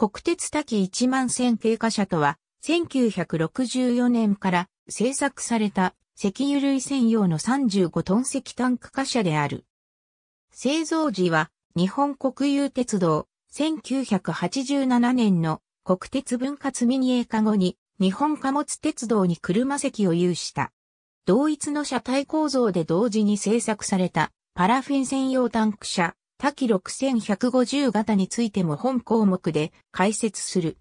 国鉄滝1万線経過車とは、1964年から製作された石油類専用の35トン石炭区貨車である。製造時は日本国有鉄道1987年の国鉄分割民営化後に日本貨物鉄道に車席を有した。同一の車体構造で同時に製作されたパラフィン専用タンク車多岐6150型についても本項目で解説する。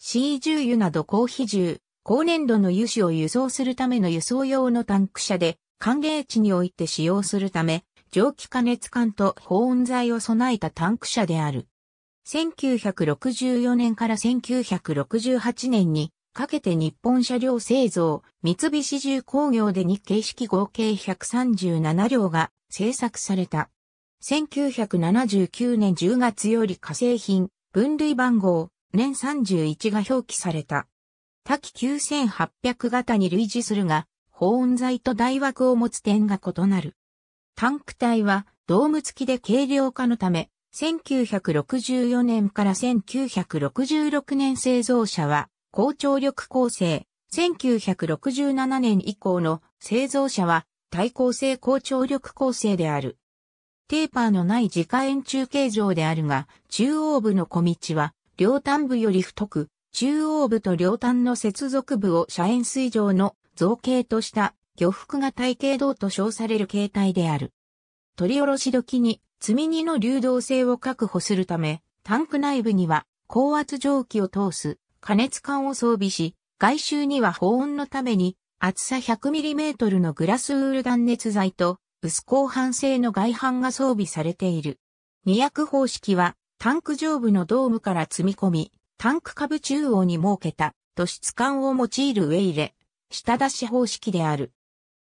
C10 油など高比重、高粘度の油脂を輸送するための輸送用のタンク車で、寒冷地において使用するため、蒸気加熱管と保温材を備えたタンク車である。1964年から1968年にかけて日本車両製造、三菱重工業で日形式合計137両が製作された。1979年10月より化成品、分類番号、年31が表記された。多機9800型に類似するが、保温材と大枠を持つ点が異なる。タンク体は、ドーム付きで軽量化のため、1964年から1966年製造者は、高張力構成、1967年以降の製造者は、耐抗性高張力構成である。テーパーのない自家円柱形状であるが、中央部の小道は、両端部より太く、中央部と両端の接続部を斜円水上の造形とした漁服が体系道と称される形態である。取り下ろし時に積み荷の流動性を確保するため、タンク内部には高圧蒸気を通す加熱管を装備し、外周には保温のために厚さ 100mm のグラスウール断熱材と薄鋼板製の外板が装備されている。二役方式は、タンク上部のドームから積み込み、タンク下部中央に設けた、都市感を用いる上入れ、下出し方式である。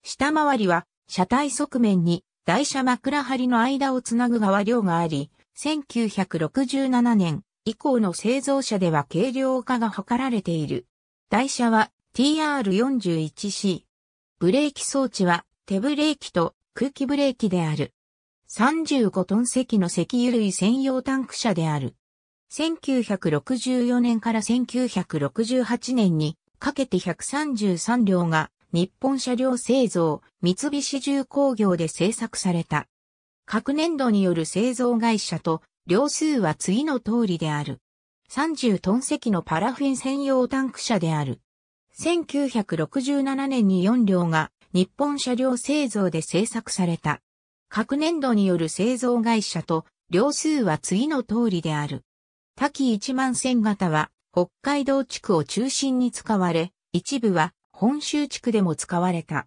下回りは、車体側面に、台車枕張りの間をつなぐ側量があり、1967年以降の製造車では軽量化が図られている。台車は TR41C。ブレーキ装置は手ブレーキと空気ブレーキである。35トン石の石油類専用タンク車である。1964年から1968年にかけて133両が日本車両製造三菱重工業で製作された。各年度による製造会社と両数は次の通りである。30トン石のパラフィン専用タンク車である。1967年に4両が日本車両製造で製作された。各年度による製造会社と、両数は次の通りである。多岐1万線型は、北海道地区を中心に使われ、一部は本州地区でも使われた。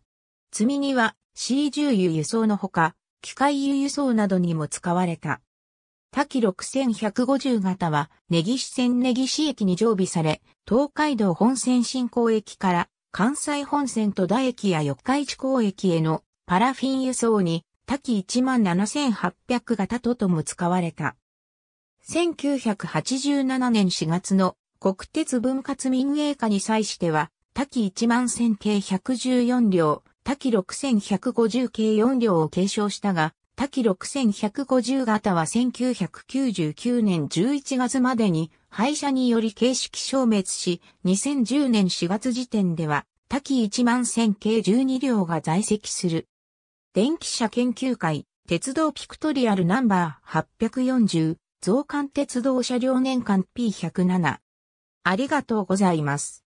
積み荷は C10 輸輸送のほか、機械輸輸送などにも使われた。多岐6150型は、根岸線根岸駅に常備され、東海道本線振興駅から関西本線と田駅や四日市港駅へのパラフィン輸送に多岐17800型ととも使われた。1987年4月の国鉄分割民営化に際しては、多岐1万1000系114両、多岐6150系4両を継承したが、多機6150型は1999年11月までに廃車により形式消滅し、2010年4月時点では多機1万1000系12両が在籍する。電気車研究会、鉄道ピクトリアルナンバー840、増刊鉄道車両年間 P107。ありがとうございます。